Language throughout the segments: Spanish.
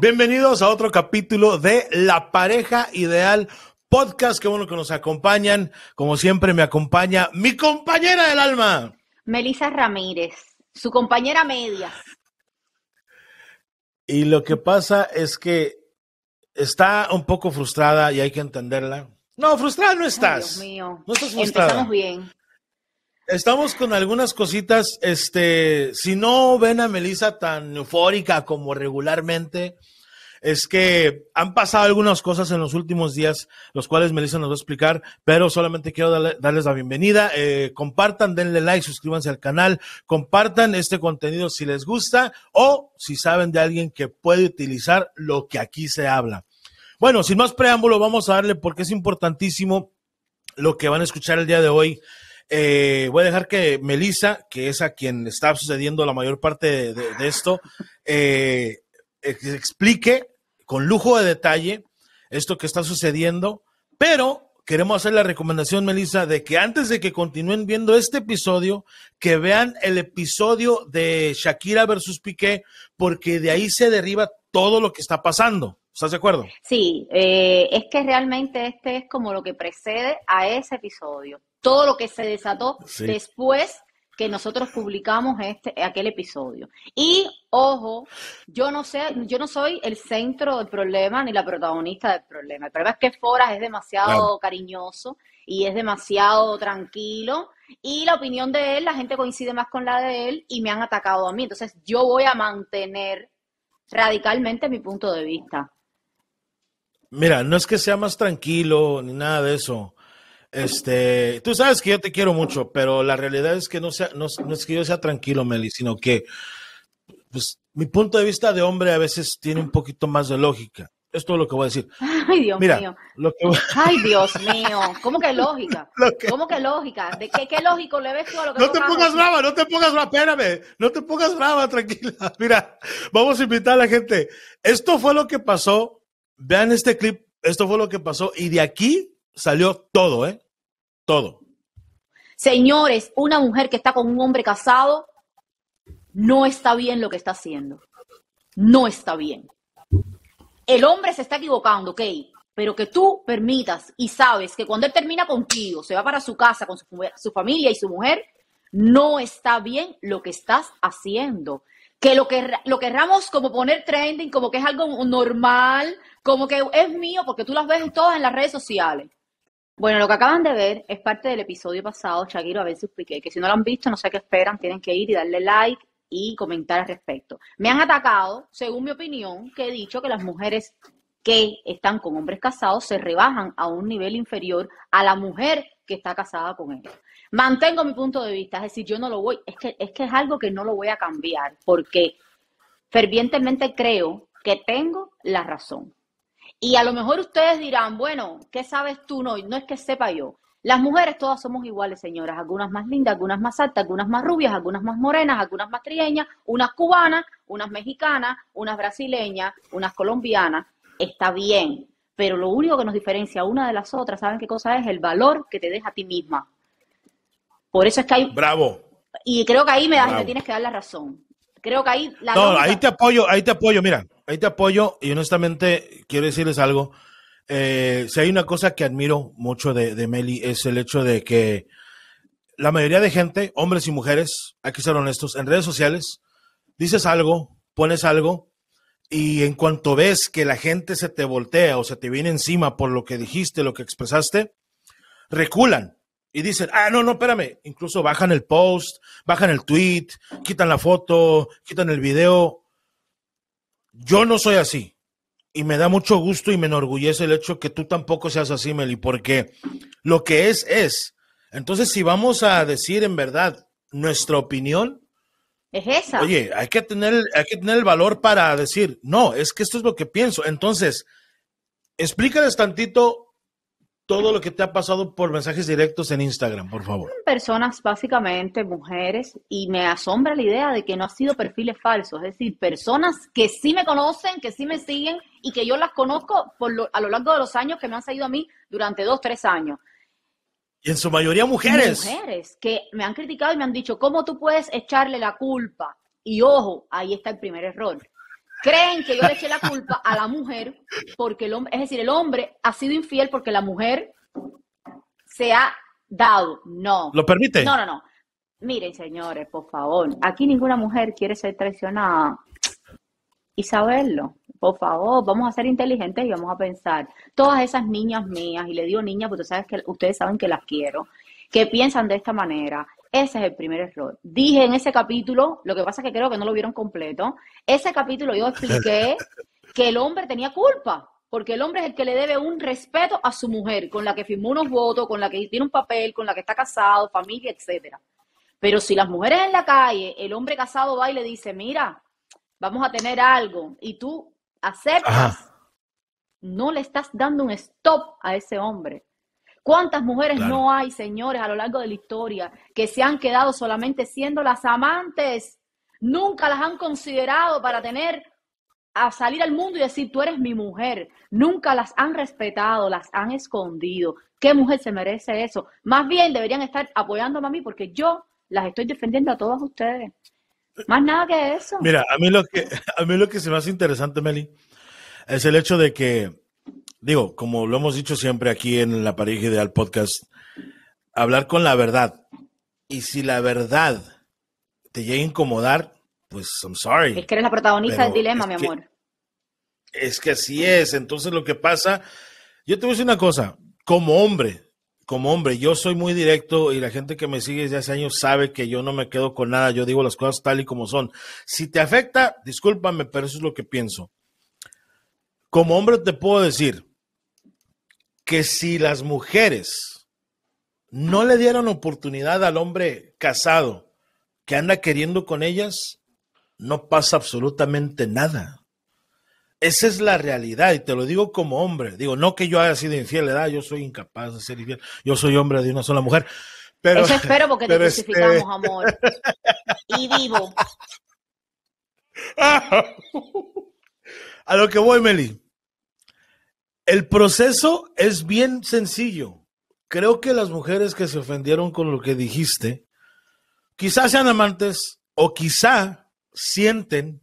Bienvenidos a otro capítulo de La pareja ideal podcast. Qué bueno que nos acompañan. Como siempre me acompaña mi compañera del alma. Melisa Ramírez, su compañera media. Y lo que pasa es que está un poco frustrada y hay que entenderla. No, frustrada no estás. Dios mío. No bien. Estamos con algunas cositas. Este, si no ven a Melissa tan eufórica como regularmente, es que han pasado algunas cosas en los últimos días, los cuales Melisa nos va a explicar, pero solamente quiero darles la bienvenida. Eh, compartan, denle like, suscríbanse al canal, compartan este contenido si les gusta o si saben de alguien que puede utilizar lo que aquí se habla. Bueno, sin más preámbulo, vamos a darle porque es importantísimo lo que van a escuchar el día de hoy. Eh, voy a dejar que Melissa, que es a quien está sucediendo la mayor parte de, esto, eh, explique con lujo de detalle esto que está sucediendo, pero queremos hacer la recomendación, Melissa, de que antes de que continúen viendo este episodio, que vean el episodio de Shakira versus Piqué, porque de ahí se derriba todo lo que está pasando. ¿Estás de acuerdo? Sí, eh, es que realmente este es como lo que precede a ese episodio todo lo que se desató después que nosotros publicamos este aquel episodio. Y ojo, yo no sé, yo no soy el centro del problema ni la protagonista del problema. El problema es que Foras es demasiado cariñoso y es demasiado tranquilo y la opinión de él, la gente coincide más con la de él y me han atacado a mí. Entonces, yo voy a mantener radicalmente mi punto de vista. Mira, no es que sea más tranquilo ni nada de eso. Este, tú sabes que yo te quiero mucho, pero la realidad es que no, sea, no, es que yo sea tranquilo, Meli, sino que pues, mi punto de vista de hombre a veces tiene un poquito más de lógica. Es todo lo que voy a decir. Ay, Dios mío. Ay, Dios mío. ¿Cómo que lógica? ¿Cómo que lógica? ¿De qué, lógico le ves tú a lo que No te pongas brava, no te pongas brava. Espérame, no te pongas brava, tranquila. Mira, vamos a invitar a la gente. Esto fue lo que pasó. Vean este clip. Esto fue lo que pasó. Y de aquí salió todo, ¿eh? Todo. Señores, una mujer que está con un hombre casado no está bien lo que está haciendo. No está bien. El hombre se está equivocando, ok, pero que tú permitas y sabes que cuando él termina contigo, se va para su casa con su, familia y su mujer, no está bien lo que estás haciendo. Que lo, que lo querramos como poner trending, como que es algo normal, como que es mío, porque tú las ves todas en las redes sociales. Bueno, lo que acaban de ver es parte del episodio pasado, Shakiro si expliqué, que si no lo han visto, no sé qué esperan, tienen que ir y darle like y comentar al respecto. Me han atacado, según mi opinión, que he dicho que las mujeres que están con hombres casados se rebajan a un nivel inferior a la mujer que está casada con ellos. Mantengo mi punto de vista, es decir, yo no lo voy, es que es, que es algo que no lo voy a cambiar, porque fervientemente creo que tengo la razón. Y a lo mejor ustedes dirán, bueno, ¿qué sabes tú? No, no es que sepa yo. Las mujeres todas somos iguales, señoras. Algunas más lindas, algunas más altas, algunas más rubias, algunas más morenas, algunas más trieñas, unas cubanas, unas mexicanas, unas brasileñas, unas colombianas. Está bien, pero lo único que nos diferencia una de las otras, ¿saben qué cosa es? El valor que te deja a ti misma. Por eso es que hay... Bravo. Y creo que ahí me, das, me tienes que dar la razón. Creo que ahí la No, ahí te apoyo, ahí te apoyo, mira, ahí te apoyo y honestamente quiero decirles algo. Eh, si hay una cosa que admiro mucho de, de Meli es el hecho de que la mayoría de gente, hombres y mujeres, hay que ser honestos, en redes sociales dices algo, pones algo y en cuanto ves que la gente se te voltea o se te viene encima por lo que dijiste, lo que expresaste, reculan y dicen, ah, no, no, espérame. Incluso bajan el post, bajan el tweet, quitan la foto, quitan el video. Yo no soy así. Y me da mucho gusto y me enorgullece el hecho que tú tampoco seas así, Meli, porque lo que es, es. Entonces, si vamos a decir en verdad nuestra opinión, es esa. Oye, hay que, tener, que tener el valor para decir, no, es que esto es lo que pienso. Entonces, explícales tantito todo lo que te ha pasado por mensajes directos en Instagram, por favor. Personas, básicamente mujeres, y me asombra la idea de que no ha sido perfiles falsos, es decir, personas que sí me conocen, que sí me siguen y que yo las conozco por a lo largo de los años que me han seguido a mí durante dos, tres años. Y en su mayoría mujeres. Mujeres que me han criticado y me han dicho, ¿cómo tú puedes echarle la culpa? Y ojo, ahí está el primer error creen que yo le eché la culpa a la mujer porque el hombre, es decir, el hombre ha sido infiel porque la mujer se ha dado. No. ¿Lo permite? No, no, no. Miren, señores, por favor, aquí ninguna mujer quiere ser traicionada y saberlo. Por favor, vamos a ser inteligentes y vamos a pensar. Todas esas niñas mías, y le digo niñas porque sabes que, ustedes saben que las quiero, que piensan de esta manera, ese es el primer error. Dije en ese capítulo, lo que pasa es que creo que no lo vieron completo, ese capítulo yo expliqué que el hombre tenía culpa, porque el hombre es el que le debe un respeto a su mujer, con la que firmó unos votos, con la que tiene un papel, con la que está casado, familia, etcétera. Pero si las mujeres en la calle, el hombre casado va y le dice, mira, vamos a tener algo, y tú aceptas, no le estás dando un stop a ese hombre. ¿Cuántas mujeres no hay, señores, a lo largo de la historia que se han quedado solamente siendo las amantes? Nunca las han considerado para tener a salir al mundo y decir, tú eres mi mujer. Nunca las han respetado, las han escondido. ¿Qué mujer se merece eso? Más bien deberían estar apoyándome a mí porque yo las estoy defendiendo a todas ustedes. Más nada que eso. Mira, a mí lo que, a mí lo que se me hace interesante, Meli, es el hecho de que digo, como lo hemos dicho siempre aquí en la Pareja Ideal Podcast, hablar con la verdad. Y si la verdad te llega a incomodar, pues I'm sorry. Es que eres la protagonista del dilema, mi amor. es que así es. Entonces lo que pasa, yo te voy a decir una cosa, como hombre, como hombre, yo soy muy directo y la gente que me sigue desde hace años sabe que yo no me quedo con nada, yo digo las cosas tal y como son. Si te afecta, discúlpame, pero eso es lo que pienso. Como hombre te puedo decir, si las mujeres no le dieran oportunidad al hombre casado que anda queriendo con ellas, no pasa absolutamente nada. Esa es la realidad y te lo digo como hombre. Digo, no que yo haya sido infiel, edad yo soy incapaz de ser infiel. Yo soy hombre de una sola mujer. Pero, Eso espero porque te este crucificamos, amor. Y vivo. A lo que voy, Meli. El proceso es bien sencillo. Creo que las mujeres que se ofendieron con lo que dijiste, quizás sean amantes o quizá sienten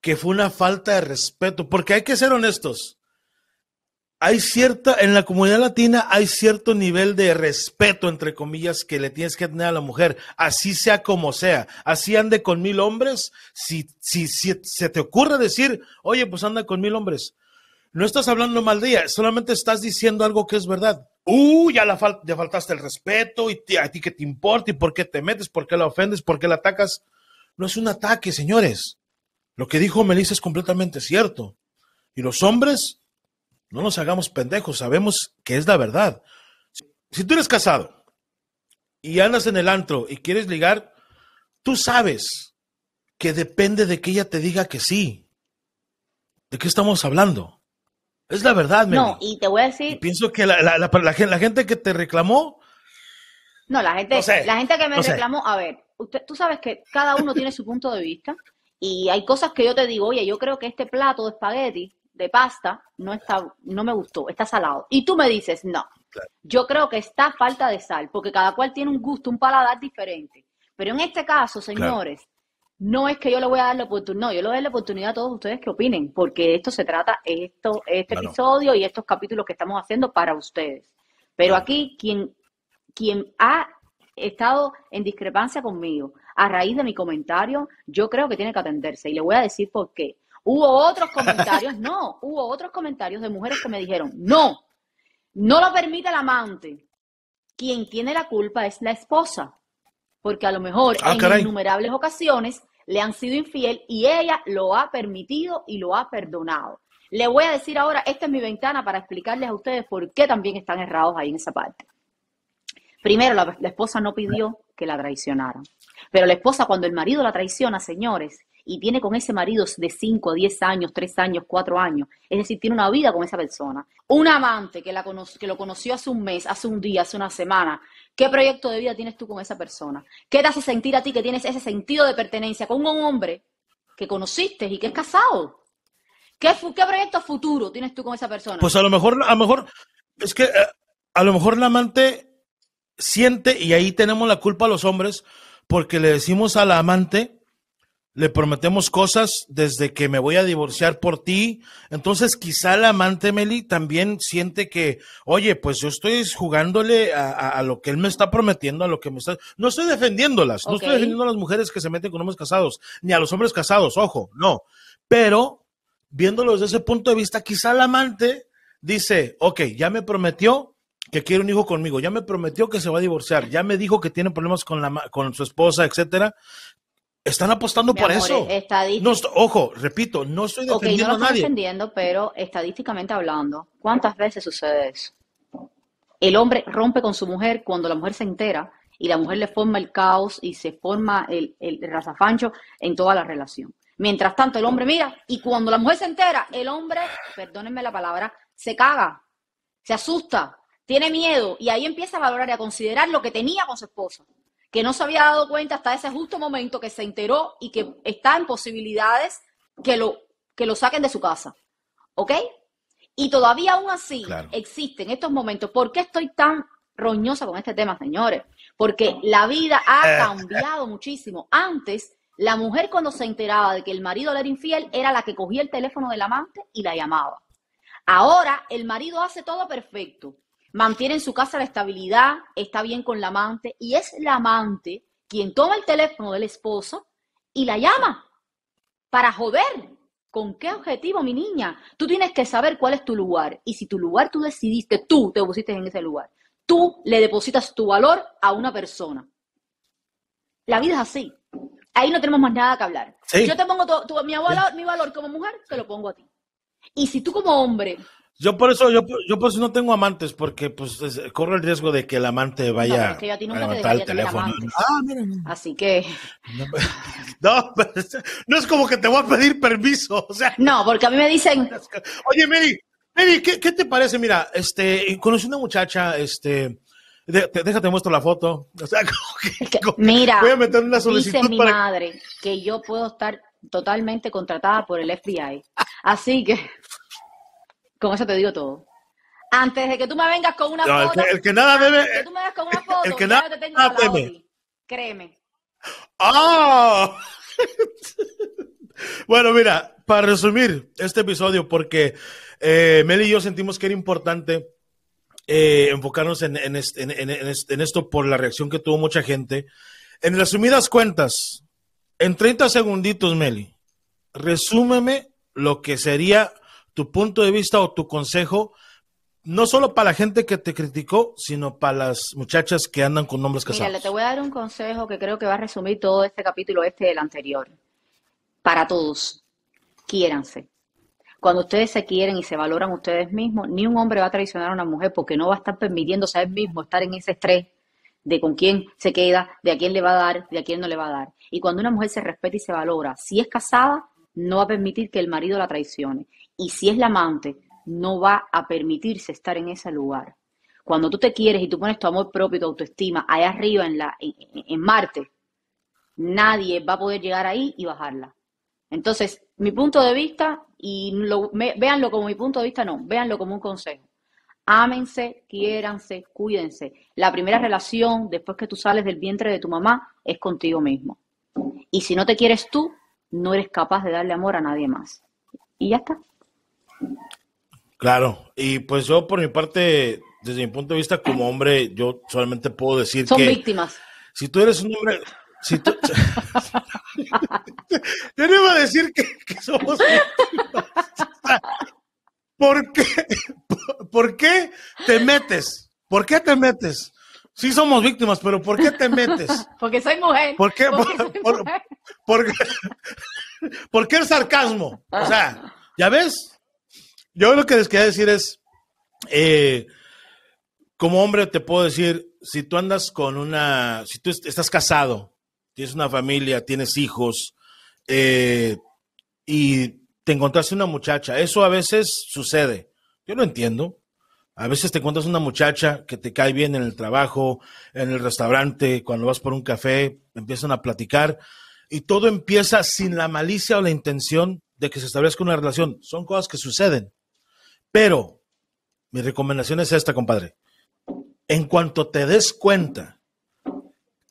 que fue una falta de respeto, porque hay que ser honestos. Hay cierta, en la comunidad latina hay cierto nivel de respeto, entre comillas, que le tienes que tener a la mujer, así sea como sea, así ande con mil hombres, si, si, si se te ocurre decir, oye, pues anda con mil hombres, no estás hablando mal día, solamente estás diciendo algo que es verdad. Uh, ya la faltaste el respeto y a ti que te importa y por qué te metes, por qué la ofendes, por qué la atacas. No es un ataque, señores. Lo que dijo Melissa es completamente cierto. Y los hombres, no nos hagamos pendejos, sabemos que es la verdad. si tú eres casado y andas en el antro y quieres ligar, tú sabes que depende de que ella te diga que sí. ¿De qué estamos hablando? Es la verdad, No, y te voy a decir. pienso que la, gente que te reclamó. No, la gente, la gente que me reclamó, a ver, tú sabes que cada uno tiene su punto de vista y hay cosas que yo te digo, oye, yo creo que este plato de espagueti, de pasta, no está, no me gustó, está salado. Y tú me dices, no, yo creo que está falta de sal, porque cada cual tiene un gusto, un paladar diferente. Pero en este caso, señores, no es que yo le voy a dar la oportunidad, no, yo le doy a la oportunidad a todos ustedes que opinen, porque esto se trata, esto, este episodio y estos capítulos que estamos haciendo para ustedes. Pero aquí, quien, quien ha estado en discrepancia conmigo a raíz de mi comentario, yo creo que tiene que atenderse y le voy a decir por qué. Hubo otros comentarios, no, hubo otros comentarios de mujeres que me dijeron, no, no lo permite el amante. Quien tiene la culpa es la esposa, porque a lo mejor ah, en innumerables ocasiones le han sido infiel y ella lo ha permitido y lo ha perdonado. Le voy a decir ahora, esta es mi ventana para explicarles a ustedes por qué también están errados ahí en esa parte. Primero, la, esposa no pidió que la traicionaran. Pero la esposa, cuando el marido la traiciona, señores, y tiene con ese marido de 5, 10 años, 3 años, 4 años, es decir, tiene una vida con esa persona. Un amante que, la que lo conoció hace un mes, hace un día, hace una semana, ¿Qué proyecto de vida tienes tú con esa persona? ¿Qué te hace sentir a ti que tienes ese sentido de pertenencia con un hombre que conociste y que es casado? ¿Qué, proyecto futuro tienes tú con esa persona? Pues a lo mejor, a lo mejor, es que eh, a, lo mejor la amante siente, y ahí tenemos la culpa a los hombres, porque le decimos a la amante le prometemos cosas desde que me voy a divorciar por ti. Entonces, quizá la amante Meli también siente que, oye, pues yo estoy jugándole a, lo que él me está prometiendo, a lo que me está. No estoy defendiéndolas, no estoy defendiendo a las mujeres que se meten con hombres casados, ni a los hombres casados, ojo, no. Pero, viéndolo desde ese punto de vista, quizá la amante dice, ok, ya me prometió, que quiere un hijo conmigo, ya me prometió que se va a divorciar, ya me dijo que tiene problemas con, la, con su esposa, etcétera. Están apostando por eso. E-, no, ojo, repito, no estoy defendiendo a nadie. Estoy defendiendo, pero estadísticamente hablando, ¿cuántas veces sucede eso? El hombre rompe con su mujer cuando la mujer se entera y la mujer le forma el caos y se forma el, el razafancho en toda la relación. Mientras tanto, el hombre mira y cuando la mujer se entera, el hombre, perdónenme la palabra, se caga, se asusta, tiene miedo y ahí empieza a valorar y a considerar lo que tenía con su esposo que no se había dado cuenta hasta ese justo momento que se enteró y que está en posibilidades que lo, que lo saquen de su casa. ¿Ok? Y todavía aún así existen estos momentos. ¿Por qué estoy tan roñosa con este tema, señores? Porque la vida ha eh. cambiado muchísimo. Antes, la mujer cuando se enteraba de que el marido le era infiel, era la que cogía el teléfono del amante y la llamaba. Ahora el marido hace todo perfecto mantiene en su casa la estabilidad, está bien con la amante y es la amante quien toma el teléfono del esposo y la llama para joder. ¿Con qué objetivo, mi niña? Tú tienes que saber cuál es tu lugar y si tu lugar tú decidiste, tú te pusiste en ese lugar, tú le depositas tu valor a una persona. La vida es así. Ahí no tenemos más nada que hablar. Si Yo te pongo mi, mi valor como mujer, te lo pongo a ti. Y si tú como hombre yo por eso, yo, yo por eso no tengo amantes, porque pues corro el riesgo de que el amante vaya a, levantar el teléfono. Ah, Así que. No, pues, no, pues, no, es como que te voy a pedir permiso. O sea, no, porque a mí me dicen. Oye, Mary, Mary, ¿qué, te parece? Mira, este, conocí una muchacha, este. te, déjate muestro la foto. mira, voy a meter una solicitud dice mi madre que yo puedo estar totalmente contratada por el FBI. Así que. Con eso te digo todo. Antes de que tú me vengas con una foto. El que, que nada bebe. El que nada, tengo Créeme. ¡Oh! bueno, mira, para resumir este episodio, porque eh, Meli y yo sentimos que era importante eh, enfocarnos en, en, esto por la reacción que tuvo mucha gente. En resumidas cuentas, en 30 segunditos, Meli, resúmeme lo que sería tu punto de vista o tu consejo, no solo para la gente que te criticó, sino para las muchachas que andan con hombres casados. te voy a dar un consejo que creo que va a resumir todo este capítulo este del anterior. Para todos, quiéranse. Cuando ustedes se quieren y se valoran ustedes mismos, ni un hombre va a traicionar a una mujer porque no va a estar permitiéndose a él mismo estar en ese estrés de con quién se queda, de a quién le va a dar, de a quién no le va a dar. Y cuando una mujer se respeta y se valora, si es casada, no va a permitir que el marido la traicione. Y si es la amante, no va a permitirse estar en ese lugar. Cuando tú te quieres y tú pones tu amor propio, tu autoestima allá arriba en, la, en, Marte, nadie va a poder llegar ahí y bajarla. Entonces, mi punto de vista, y lo, véanlo como mi punto de vista, no, véanlo como un consejo. Ámense, quiéranse, cuídense. La primera relación después que tú sales del vientre de tu mamá es contigo mismo. Y si no te quieres tú, no eres capaz de darle amor a nadie más. Y ya está. Claro, y pues yo por mi parte, desde mi punto de vista como hombre, yo solamente puedo decir que... Son víctimas. Si tú eres un hombre... Si tú... iba a decir que, somos víctimas. ¿Por qué? te metes? ¿Por qué te metes? Sí somos víctimas, pero ¿por qué te metes? Porque soy mujer. ¿Por qué? por, ¿Por qué el sarcasmo? O sea, ¿ya ves? Yo lo que les quería decir es, eh, como hombre te puedo decir, si tú andas con una, si tú estás casado, tienes una familia, tienes hijos, eh, y te encontraste una muchacha, eso a veces sucede. Yo lo entiendo. A veces te encuentras una muchacha que te cae bien en el trabajo, en el restaurante, cuando vas por un café, empiezan a platicar y todo empieza sin la malicia o la intención de que se establezca una relación. Son cosas que suceden. Pero mi recomendación es esta, compadre. En cuanto te des cuenta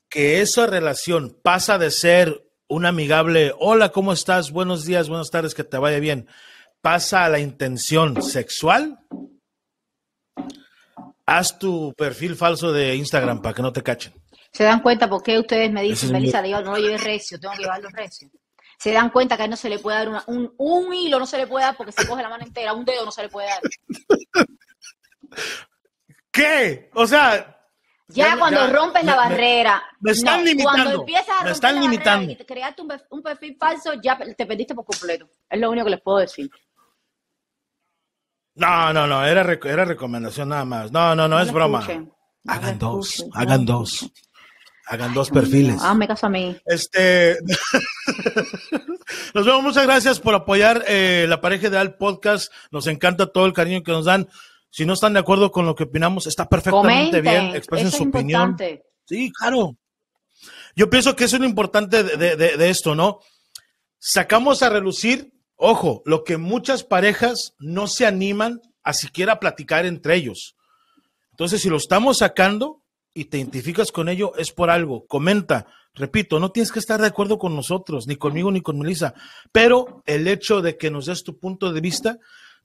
que esa relación pasa de ser un amigable, hola, ¿cómo estás? Buenos días, buenas tardes, que te vaya bien, pasa a la intención sexual, haz tu perfil falso de Instagram para que no te cachen. Se dan cuenta por qué ustedes me dicen, Melissa, digo, no, lo recio, tengo que llevarlo recio se dan cuenta que no se le puede dar un, hilo, no se le puede dar porque se coge la mano entera, un dedo no se le puede dar. ¿Qué? O sea... Ya, cuando rompes la barrera... Me están limitando. Cuando empiezas a romper están limitando. creaste un, perfil falso, ya te perdiste por completo. Es lo único que les puedo decir. No, no, no, era, recomendación nada más. No, no, no, es broma. hagan dos, hagan dos. Hagan dos perfiles. Ah, me caso a mí. Este. nos vemos. Muchas gracias por apoyar eh, la pareja de Al Podcast. Nos encanta todo el cariño que nos dan. Si no están de acuerdo con lo que opinamos, está perfectamente bien. Expresen su opinión. Sí, claro. Yo pienso que es lo importante de, de esto, ¿no? Sacamos a relucir, ojo, lo que muchas parejas no se animan a siquiera platicar entre ellos. Entonces, si lo estamos sacando, y te identificas con ello, es por algo. Comenta, repito, no tienes que estar de acuerdo con nosotros, ni conmigo, ni con Melissa, pero el hecho de que nos des tu punto de vista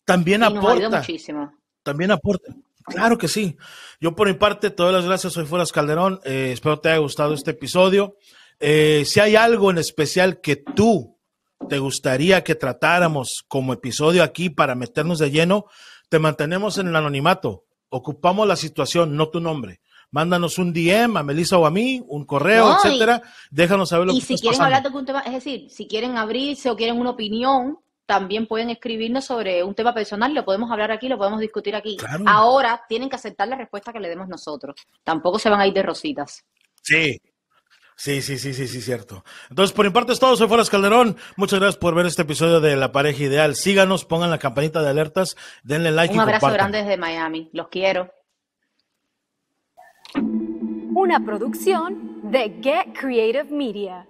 también aporta. muchísimo. También aporta. Claro que sí. Yo por mi parte, todas las gracias. Soy Fueras Calderón. espero eh, espero te haya gustado este episodio. Eh, si hay algo en especial que tú te gustaría que tratáramos como episodio aquí para meternos de lleno, te mantenemos en el anonimato. Ocupamos la situación, no tu nombre mándanos un DM a Melissa o a mí, un correo, etcétera. Déjanos saber lo y si quieren hablar de algún tema, es decir, si quieren abrirse o quieren una opinión, también pueden escribirnos sobre un tema personal, lo podemos hablar aquí, lo podemos discutir aquí. Ahora tienen que aceptar la respuesta que le demos nosotros. Tampoco se van a ir de rositas. Sí, Sí, sí, sí, sí, sí, cierto. Entonces, por mi parte es todo. Soy Foras Calderón. Muchas gracias por ver este episodio de La Pareja Ideal. Síganos, pongan la campanita de alertas, denle like. Un abrazo grande desde Miami. Los quiero. Una producción de Get Creative Media.